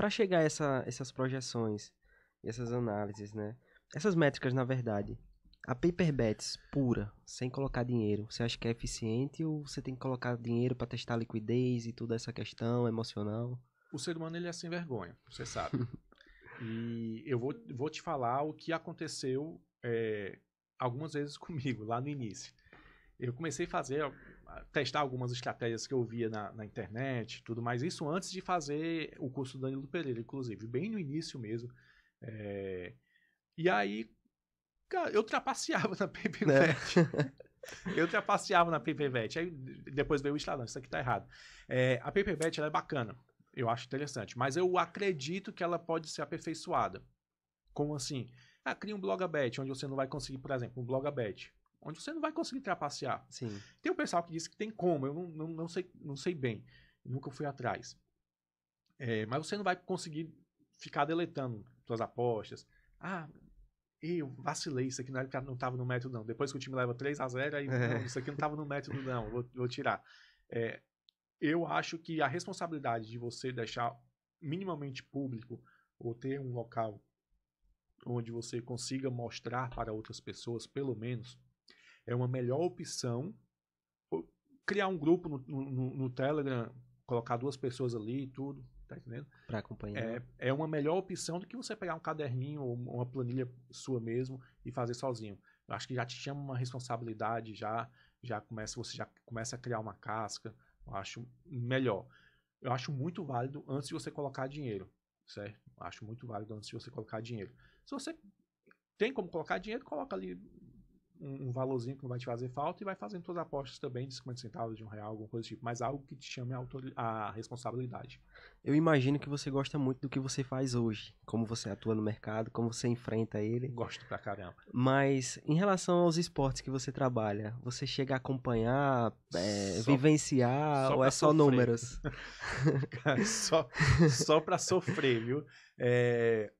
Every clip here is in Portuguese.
para chegar a essa, essas projeções, essas análises, né? Essas métricas, na verdade, a paper bets pura, sem colocar dinheiro, você acha que é eficiente ou você tem que colocar dinheiro para testar a liquidez e toda essa questão emocional? O ser humano ele é sem vergonha, você sabe. e eu vou, vou te falar o que aconteceu é, algumas vezes comigo lá no início. Eu comecei a fazer testar algumas estratégias que eu via na, na internet tudo mais. Isso antes de fazer o curso do Danilo Pereira, inclusive, bem no início mesmo. É... E aí, cara, eu trapaceava na PPVET. Né? eu trapaceava na PPVET. Aí depois veio o Instagram, isso aqui tá errado. É, a PPVET é bacana, eu acho interessante, mas eu acredito que ela pode ser aperfeiçoada. Como assim? Ah, cria um blogabet, onde você não vai conseguir, por exemplo, um blogabet onde você não vai conseguir trapacear. Sim. Tem um pessoal que diz que tem como, eu não, não, não sei, não sei bem, nunca fui atrás. É, mas você não vai conseguir ficar deletando suas apostas. Ah, eu vacilei, isso aqui não estava no método não. Depois que o time leva 3 a 0 aí, é. isso aqui não estava no método não, vou, vou tirar. É, eu acho que a responsabilidade de você deixar minimamente público ou ter um local onde você consiga mostrar para outras pessoas, pelo menos, é uma melhor opção. Criar um grupo no, no, no Telegram, colocar duas pessoas ali e tudo, tá entendendo? Para acompanhar. É, é uma melhor opção do que você pegar um caderninho ou uma planilha sua mesmo e fazer sozinho. Eu acho que já te chama uma responsabilidade, já já começa você já começa a criar uma casca. Eu acho melhor. Eu acho muito válido antes de você colocar dinheiro, certo? Eu acho muito válido antes de você colocar dinheiro. Se você tem como colocar dinheiro, coloca ali um, um, valorzinho que não vai te fazer falta e vai fazendo suas apostas também de 50 centavos, de um real, alguma coisa do tipo, mas algo que te chame a, a responsabilidade. Eu imagino que você gosta muito do que você faz hoje, como você atua no mercado, como você enfrenta ele. Gosto pra caramba. Mas em relação aos esportes que você trabalha, você chega a acompanhar, é, só, vivenciar só ou é só números? Cara, só, só pra sofrer, viu? É,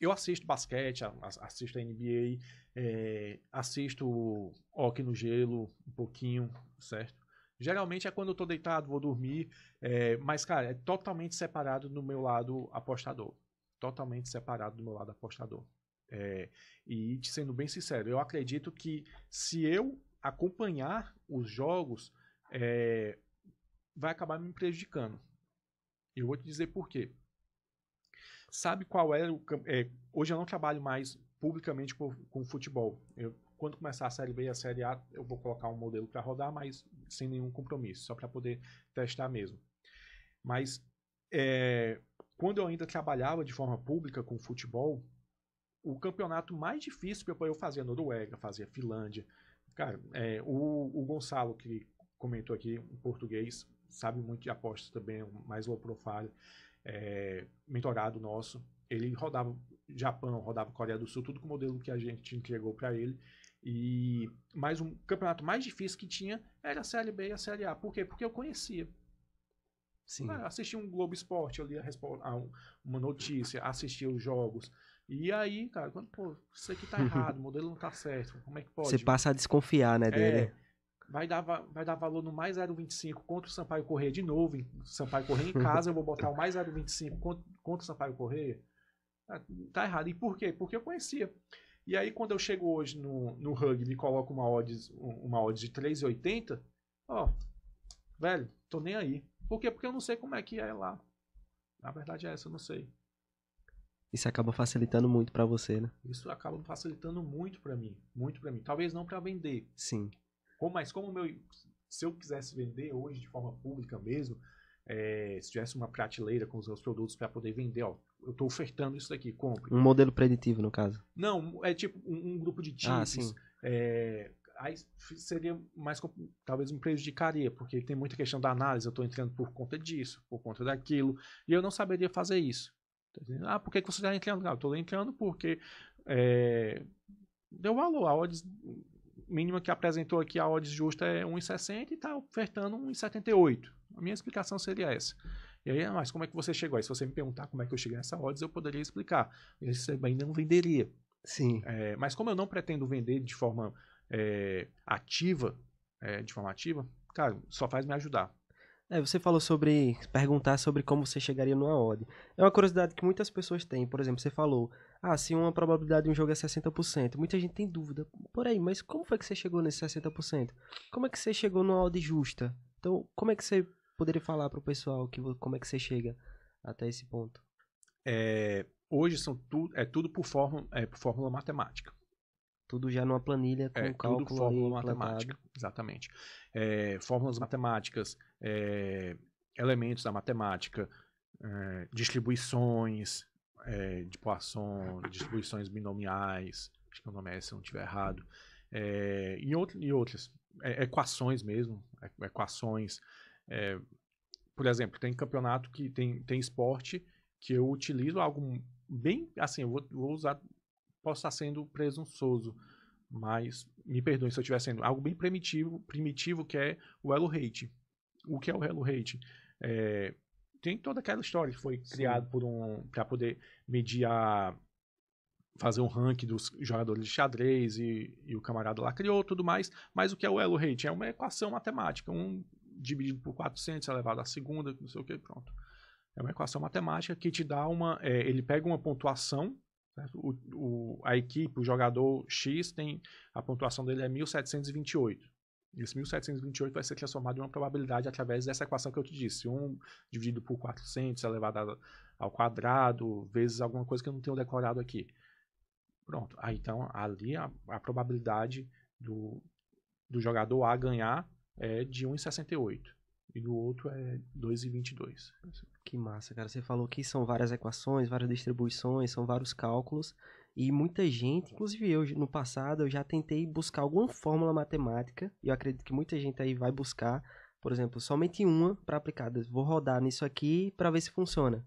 eu assisto basquete, assisto a NBA, é, assisto hockey no gelo um pouquinho, certo? Geralmente é quando eu tô deitado, vou dormir, é, mas, cara, é totalmente separado do meu lado apostador. Totalmente separado do meu lado apostador. É, e sendo bem sincero, eu acredito que se eu acompanhar os jogos, é, vai acabar me prejudicando. Eu vou te dizer por quê sabe qual é o. É, hoje eu não trabalho mais publicamente com, com futebol. Eu, quando começar a Série B e a Série A, eu vou colocar um modelo para rodar, mas sem nenhum compromisso, só para poder testar mesmo. Mas é, quando eu ainda trabalhava de forma pública com futebol, o campeonato mais difícil para eu fazer a Noruega, fazia Finlândia. Cara, é, o, o, Gonçalo, que comentou aqui, um português, sabe muito de apostas também, é mais low profile é, mentorado nosso, ele rodava Japão, rodava Coreia do Sul, tudo com o modelo que a gente entregou para ele. E mais um campeonato mais difícil que tinha era a Série B e a Série A. Por quê? Porque eu conhecia. Sim. Ah, assistia um Globo Esporte, eu lia ah, uma notícia, assistia os jogos. E aí, cara, quando, pô, isso aqui tá errado, o modelo não tá certo, como é que pode? Você passa a desconfiar, né, é, dele. É, vai dar, vai dar valor no mais 0,25 contra o Sampaio Correia de novo. Sampaio Correia em casa, eu vou botar o mais 0,25 contra, contra o Sampaio Correia. Tá, tá, errado. E por quê? Porque eu conhecia. E aí, quando eu chego hoje no, no rugby e coloco uma odds, uma odds de 3,80, ó, velho, tô nem aí. Por quê? Porque eu não sei como é que é lá. Na verdade é essa, eu não sei. Isso acaba facilitando muito para você, né? Isso acaba facilitando muito para mim, muito para mim. Talvez não para vender. Sim. Como, mas como meu, se eu quisesse vender hoje de forma pública mesmo, é, se tivesse uma prateleira com os meus produtos para poder vender, ó, eu estou ofertando isso daqui, compre. Um modelo preditivo, no caso. Não, é tipo um, um grupo de times. Ah, é, aí seria mais, talvez me prejudicaria, porque tem muita questão da análise, eu estou entrando por conta disso, por conta daquilo, e eu não saberia fazer isso. Tá ah, por que você está entrando? Não, ah, eu estou entrando porque é, deu valor, a odds mínima que apresentou aqui a odds justa é 1,60 e está ofertando 1,78. A minha explicação seria essa. E aí, mas como é que você chegou aí? Se você me perguntar como é que eu cheguei nessa odds, eu poderia explicar. Esse ainda não venderia. Sim. É, mas como eu não pretendo vender de forma é, ativa, é, de forma ativa, cara, só faz me ajudar. É, você falou sobre perguntar sobre como você chegaria numa odd. É uma curiosidade que muitas pessoas têm. Por exemplo, você falou, ah, se uma probabilidade de um jogo é 60%, muita gente tem dúvida. Por aí, mas como foi que você chegou nesse 60%? Como é que você chegou numa odd justa? Então, como é que você poderia falar para o pessoal que como é que você chega até esse ponto? É, hoje são tu, é tudo por, fórmula, é, por fórmula matemática. Tudo já numa planilha com é, cálculo. Tudo fórmula matemática, exatamente. É, fórmulas matemáticas, é, elementos da matemática, é, distribuições é, de Poisson, distribuições binomiais, acho que o nome é esse, se não estiver errado, é, e, outro, e outras. equações mesmo, equações. por exemplo, tem campeonato que tem, tem esporte que eu utilizo algo bem assim, eu vou, vou usar posso estar sendo presunçoso, mas me perdoe se eu estiver sendo algo bem primitivo, primitivo que é o elo hate. O que é o elo hate? É, tem toda aquela história que foi Sim. criado por um para poder medir a fazer um ranking dos jogadores de xadrez e, e, o camarada lá criou tudo mais, mas o que é o elo hate? É uma equação matemática, um dividido por 400 elevado é à segunda, não sei o que, pronto. É uma equação matemática que te dá uma. É, ele pega uma pontuação o, o, a equipe, o jogador X, tem a pontuação dele é 1728. Esse 1728 vai ser transformado em uma probabilidade através dessa equação que eu te disse. 1 dividido por 400 elevado é ao quadrado, vezes alguma coisa que eu não tenho decorado aqui. Pronto. Aí, então, ali a, a probabilidade do, do jogador A ganhar é de 1,68. em e no outro é 2,22. Que massa, cara. Você falou que são várias equações, várias distribuições, são vários cálculos. E muita gente, inclusive eu, no passado, eu já tentei buscar alguma fórmula matemática. E eu acredito que muita gente aí vai buscar, por exemplo, somente uma para aplicar. vou rodar nisso aqui para ver se funciona.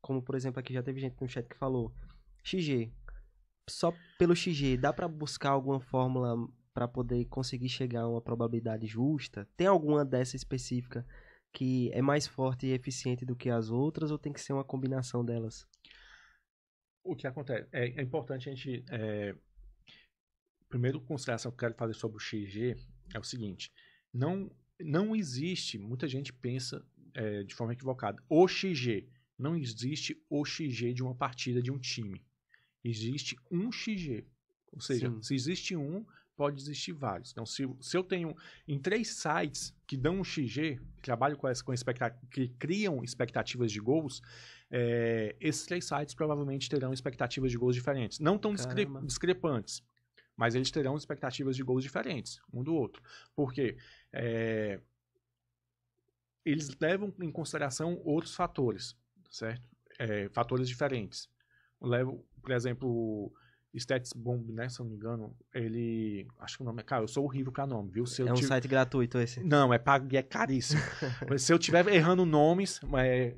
Como, por exemplo, aqui já teve gente no chat que falou: XG. Só pelo XG, dá para buscar alguma fórmula para poder conseguir chegar a uma probabilidade justa? Tem alguma dessa específica que é mais forte e eficiente do que as outras ou tem que ser uma combinação delas? O que acontece? É, é importante a gente. É, primeiro, consideração que eu quero fazer sobre o XG é o seguinte: não, não existe, muita gente pensa é, de forma equivocada, o XG. Não existe o XG de uma partida de um time. Existe um XG. Ou seja, Sim. se existe um, pode existir vários. Então, se, se eu tenho em três sites que dão um XG, que trabalham com, com que criam expectativas de gols, é, esses três sites provavelmente terão expectativas de gols diferentes. Não tão discre discrepantes, mas eles terão expectativas de gols diferentes um do outro. Porque é, eles levam em consideração outros fatores, certo? É, fatores diferentes. Levo, por exemplo, Stats Bomb, né? Se eu não me engano, ele. Acho que o nome é. Cara, eu sou horrível o nome, viu? Se eu é um tive... site gratuito esse. Não, é pago e é caríssimo. se eu estiver errando nomes, é...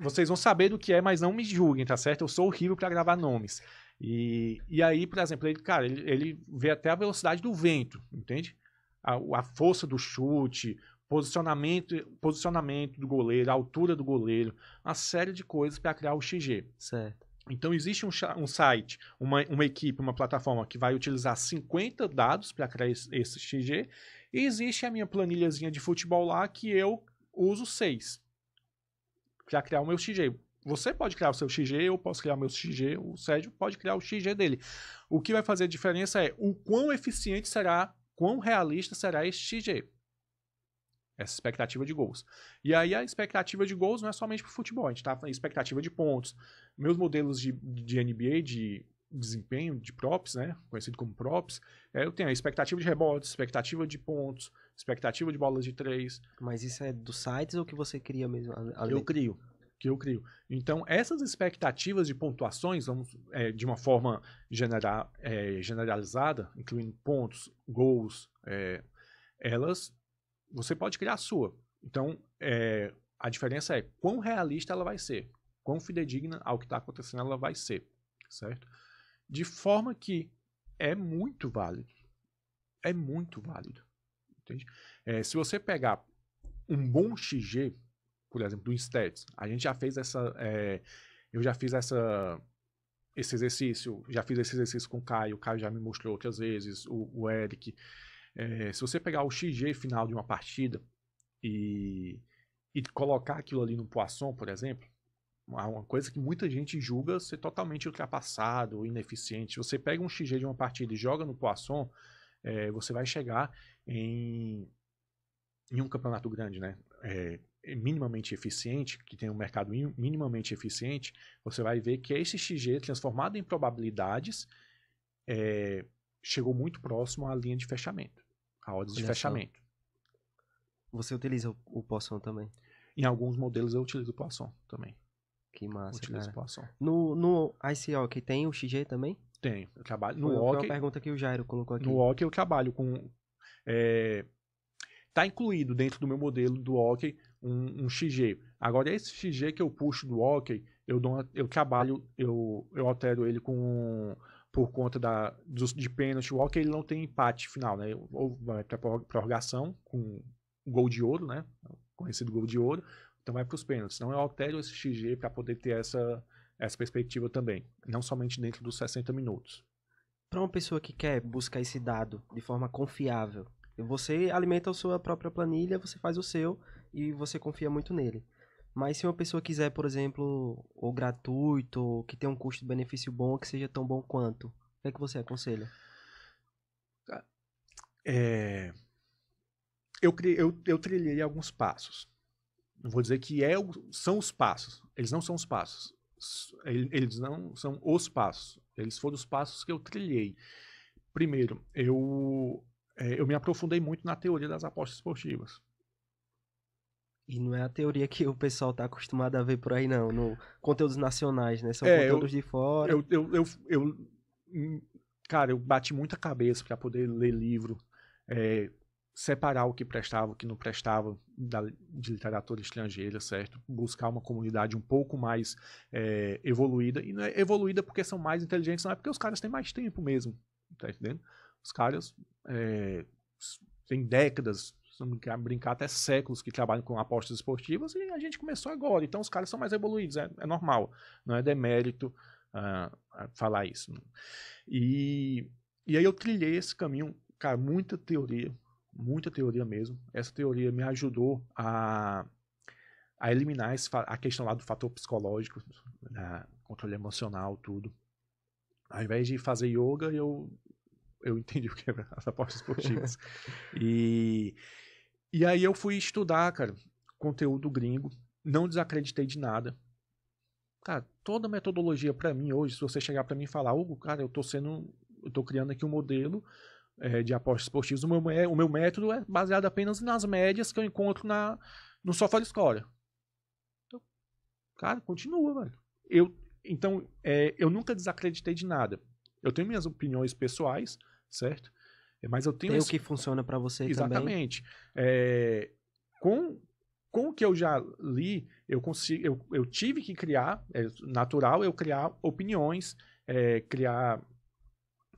vocês vão saber do que é, mas não me julguem, tá certo? Eu sou horrível para gravar nomes. E, e aí, por exemplo, ele, cara, ele, ele vê até a velocidade do vento, entende? A, a força do chute, posicionamento, posicionamento do goleiro, a altura do goleiro, uma série de coisas para criar o XG. Certo. Então, existe um, um site, uma, uma, equipe, uma plataforma que vai utilizar 50 dados para criar esse, esse XG, e existe a minha planilhazinha de futebol lá que eu uso 6 para criar o meu XG. Você pode criar o seu XG, eu posso criar o meu XG, o Sérgio pode criar o XG dele. O que vai fazer a diferença é o quão eficiente será, quão realista será esse XG. Essa expectativa de gols. E aí a expectativa de gols não é somente para o futebol, a gente está falando expectativa de pontos. Meus modelos de, de NBA, de desempenho, de props, né? conhecido como props, é, eu tenho a expectativa de rebotes, expectativa de pontos, expectativa de bolas de três. Mas isso é dos sites ou que você cria mesmo? Eu crio. Que eu crio. Então, essas expectativas de pontuações, vamos, é, de uma forma genera, é, generalizada, incluindo pontos, gols, é, elas você pode criar a sua. Então, é, a diferença é quão realista ela vai ser, quão fidedigna ao que está acontecendo ela vai ser, certo? De forma que é muito válido. É muito válido. Entende? É, se você pegar um bom XG, por exemplo, do Stats, a gente já fez essa. É, eu já fiz essa, esse exercício, já fiz esse exercício com o Caio, o Caio já me mostrou outras vezes, o, o Eric. É, se você pegar o XG final de uma partida e, e colocar aquilo ali no Poisson, por exemplo, é uma coisa que muita gente julga ser totalmente ultrapassado ineficiente. Se você pega um XG de uma partida e joga no Poisson, é, você vai chegar em, em um campeonato grande, né? Eh, é, minimamente eficiente, que tem um mercado minimamente eficiente, você vai ver que esse XG transformado em probabilidades é, chegou muito próximo à linha de fechamento a odds de fechamento. Você utiliza o, o Poisson também? Em alguns modelos eu utilizo o Poisson também. Que massa, utilizo cara. O Poisson. No, no ICO que tem o XG também? Tem. Eu trabalho no Foi hockey, uma pergunta que o Jairo colocou aqui. No OK eu trabalho com... É, tá incluído dentro do meu modelo do OK um, um XG. Agora, esse XG que eu puxo do OK, eu, dou uma, eu trabalho, eu, eu altero ele com por conta da, dos, de pênalti, o Walker ele não tem empate final, né? Ou vai para prorrogação com um gol de ouro, né? Conhecido gol de ouro. Então vai para os pênaltis. Não eu é altero esse XG para poder ter essa, essa perspectiva também. Não somente dentro dos 60 minutos. Para uma pessoa que quer buscar esse dado de forma confiável, você alimenta a sua própria planilha, você faz o seu e você confia muito nele. Mas se uma pessoa quiser, por exemplo, o gratuito, ou que tenha um custo-benefício bom, que seja tão bom quanto, o que é que você aconselha? É... Eu, eu, eu trilhei alguns passos. Não vou dizer que é, são os passos. Eles não são os passos. Eles não são os passos. Eles foram os passos que eu trilhei. Primeiro, eu, é, eu me aprofundei muito na teoria das apostas esportivas. E não é a teoria que o pessoal tá acostumado a ver por aí, não. No conteúdos nacionais, né? São é, conteúdos eu, de fora. Eu, eu, eu, eu, hum, Cara, eu bati muita cabeça para poder ler livro, é, separar o que prestava, o que não prestava da, de literatura estrangeira, certo? Buscar uma comunidade um pouco mais é, evoluída. E não é evoluída porque são mais inteligentes, não é porque os caras têm mais tempo mesmo. Tá entendendo? Os caras. É, têm décadas brincar, até séculos que trabalham com apostas esportivas e a gente começou agora. Então os caras são mais evoluídos, é, é normal, não é demérito uh, falar isso. E, e aí eu trilhei esse caminho, cara, muita teoria, muita teoria mesmo. Essa teoria me ajudou a, a eliminar esse, a questão lá do fator psicológico, né, controle emocional, tudo. Ao invés de fazer yoga, eu eu entendi o que é as apostas esportivas. e, e aí eu fui estudar, cara, conteúdo gringo, não desacreditei de nada. Cara, toda metodologia para mim hoje, se você chegar para mim e falar, Hugo, cara, eu tô sendo, eu tô criando aqui um modelo é, de apostas esportivas, o meu, o meu método é baseado apenas nas médias que eu encontro na, no software de Score. Então, cara, continua, velho. Eu, então, é, eu nunca desacreditei de nada. Eu tenho minhas opiniões pessoais, certo? É, mas eu tenho. Tem esse... o que funciona para você Exatamente. também. Exatamente. É, com, com o que eu já li, eu, consigo, eu, eu tive que criar, é natural eu criar opiniões, é, criar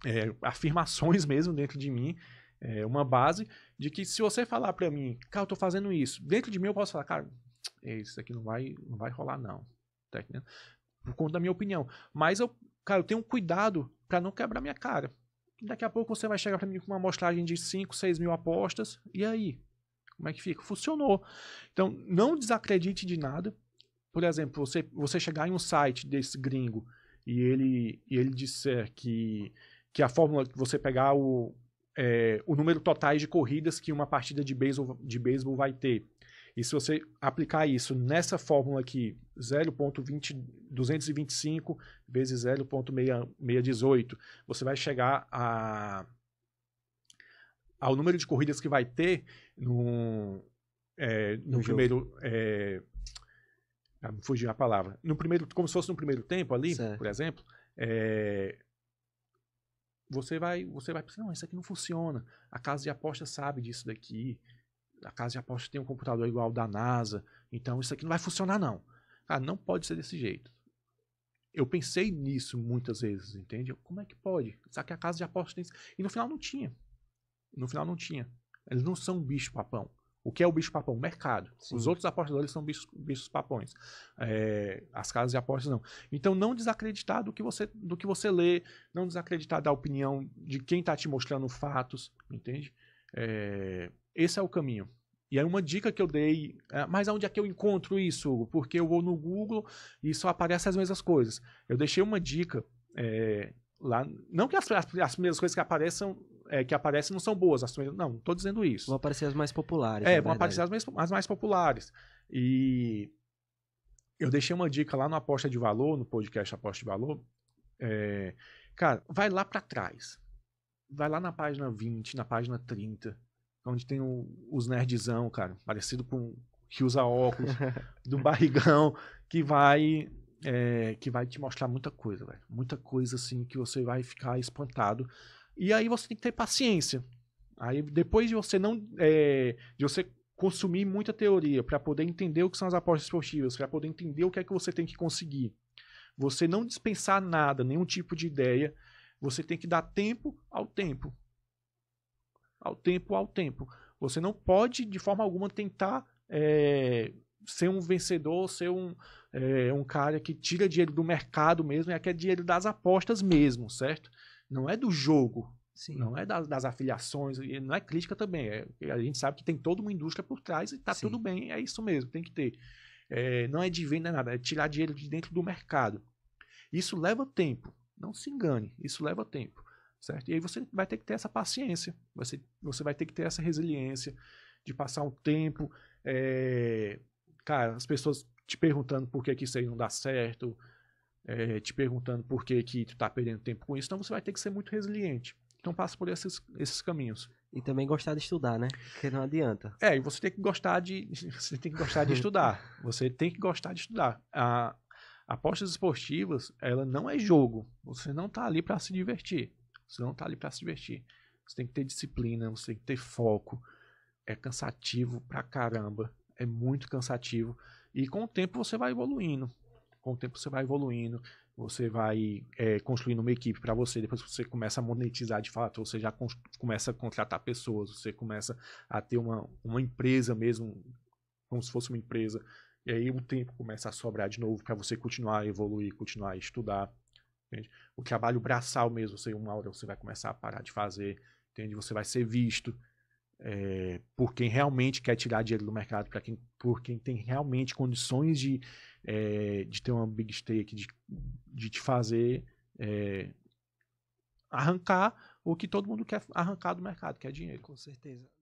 é, afirmações mesmo dentro de mim, é, uma base de que se você falar para mim, cara, eu tô fazendo isso, dentro de mim eu posso falar, cara, é, isso aqui não vai, não vai rolar não, tá Por conta da minha opinião. Mas eu, cara, eu tenho um cuidado para não quebrar minha cara. Daqui a pouco você vai chegar para mim com uma amostragem de 5, 6 mil apostas. E aí? Como é que fica? Funcionou. Então, não desacredite de nada. Por exemplo, você, você chegar em um site desse gringo e ele, e ele disser que, que a fórmula que você pegar o, é, o número totais de corridas que uma partida de beisebol, de beisebol vai ter e se você aplicar isso nessa fórmula aqui, 0.225 vezes 0.618, você vai chegar a, ao número de corridas que vai ter no, é, no, no primeiro. É, ah, fugir a palavra. No primeiro, como se fosse no primeiro tempo ali, certo. por exemplo, é, você vai, você vai pensar, não, isso aqui não funciona. A casa de aposta sabe disso daqui a casa de aposta tem um computador igual ao da NASA, então isso aqui não vai funcionar não. Cara, não pode ser desse jeito. Eu pensei nisso muitas vezes, entende? Como é que pode? Será que a casa de aposta tem isso? E no final não tinha. No final não tinha. Eles não são bicho papão. O que é o bicho papão? O mercado. Sim. Os outros apostadores são bichos, bichos papões. É, as casas de apostas não. Então não desacreditar do que você, do que você lê, não desacreditar da opinião de quem está te mostrando fatos, entende? É, esse é o caminho. E aí uma dica que eu dei, é, mas aonde é que eu encontro isso? Porque eu vou no Google e só aparecem as mesmas coisas. Eu deixei uma dica é, lá, não que as, as, as primeiras coisas que apareçam é, que aparecem não são boas, as, não, não estou dizendo isso. Vão aparecer as mais populares. É, vão verdade. aparecer as mais, as mais populares. E eu deixei uma dica lá no Aposta de Valor, no podcast Aposta de Valor. É, cara, vai lá para trás. Vai lá na página 20, na página 30 onde tem o, os nerdzão, cara, parecido com que usa óculos, do barrigão, que vai é, que vai te mostrar muita coisa, velho. Muita coisa assim que você vai ficar espantado. E aí você tem que ter paciência. Aí depois de você não é, de você consumir muita teoria para poder entender o que são as apostas esportivas, para poder entender o que é que você tem que conseguir. Você não dispensar nada, nenhum tipo de ideia. Você tem que dar tempo ao tempo ao tempo ao tempo. Você não pode, de forma alguma, tentar é, ser um vencedor, ser um, é, um cara que tira dinheiro do mercado mesmo, é que é dinheiro das apostas mesmo, certo? Não é do jogo. Sim. Não é das, das afiliações, não é crítica também. É, a gente sabe que tem toda uma indústria por trás e tá Sim. tudo bem, é isso mesmo, tem que ter. É, não é de venda nada, é tirar dinheiro de dentro do mercado. Isso leva tempo, não se engane, isso leva tempo certo? E aí você vai ter que ter essa paciência, você, você vai ter que ter essa resiliência de passar um tempo, é, cara, as pessoas te perguntando por que, que isso aí não dá certo, é, te perguntando por que, que tu tá perdendo tempo com isso, então você vai ter que ser muito resiliente. Então passa por esses, esses caminhos. E também gostar de estudar, né? Porque não adianta. É, e você tem que gostar de. Você tem que gostar de estudar. Você tem que gostar de estudar. A, apostas esportivas, ela não é jogo. Você não tá ali para se divertir. Você não está ali para se divertir. Você tem que ter disciplina, você tem que ter foco. É cansativo pra caramba. É muito cansativo. E com o tempo você vai evoluindo. Com o tempo você vai evoluindo. Você vai é, construindo uma equipe para você. Depois você começa a monetizar de fato. Você já começa a contratar pessoas. Você começa a ter uma, uma empresa mesmo. Como se fosse uma empresa. E aí o tempo começa a sobrar de novo para você continuar a evoluir, continuar a estudar. Entende? O trabalho braçal mesmo, você, uma hora você vai começar a parar de fazer, entende? Você vai ser visto é, por quem realmente quer tirar dinheiro do mercado, para quem, por quem tem realmente condições de, é, de ter uma big stake, de, de te fazer é, arrancar o que todo mundo quer arrancar do mercado, que é dinheiro. Com certeza.